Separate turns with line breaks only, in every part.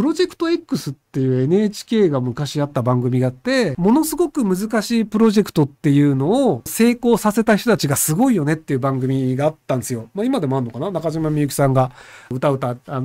プロジェクト X っていう NHK が昔あった番組があって、ものすごく難しいプロジェクトっていうのを成功させた人たちがすごいよねっていう番組があったんですよ。まあ今でもあるのかな中島みゆきさんが歌歌ってるオ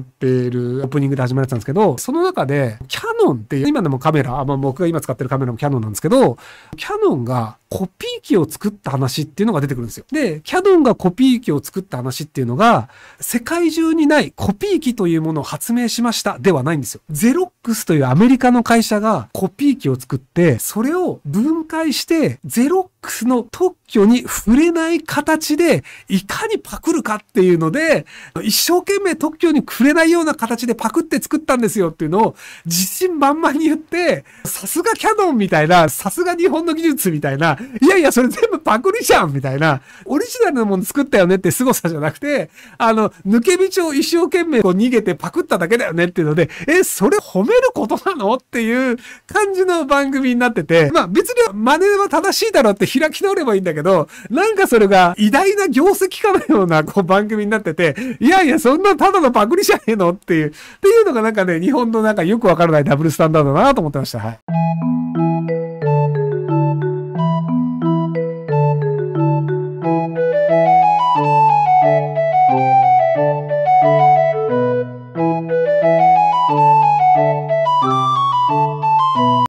ープニングで始まるやつんですけど、その中でキャノンっていう、今でもカメラ、まあ僕が今使ってるカメラもキャノンなんですけど、キャノンがコピー機を作った話っていうのが出てくるんですよ。で、キャドンがコピー機を作った話っていうのが、世界中にないコピー機というものを発明しましたではないんですよ。ゼロ FTX というアメリカの会社がコピー機を作って、それを分解して、ゼロックスの特許に触れない形で、いかにパクるかっていうので、一生懸命特許に触れないような形でパクって作ったんですよっていうのを、自信満々に言って、さすがキャノンみたいな、さすが日本の技術みたいな、いやいや、それ全部パクリじゃんみたいな、オリジナルのもの作ったよねって凄さじゃなくて、あの、抜け道を一生懸命こう逃げてパクっただけだよねっていうので、え、それ褒めめることなのっていう感じの番組になってて、まあ別に真似は正しいだろって開き直ればいいんだけど、なんかそれが偉大な業績かのようなこう番組になってて、いやいや、そんなただのパクリじゃねえのっていう、っていうのがなんかね、日本のなんかよくわからないダブルスタンダードだなと思ってました。はい。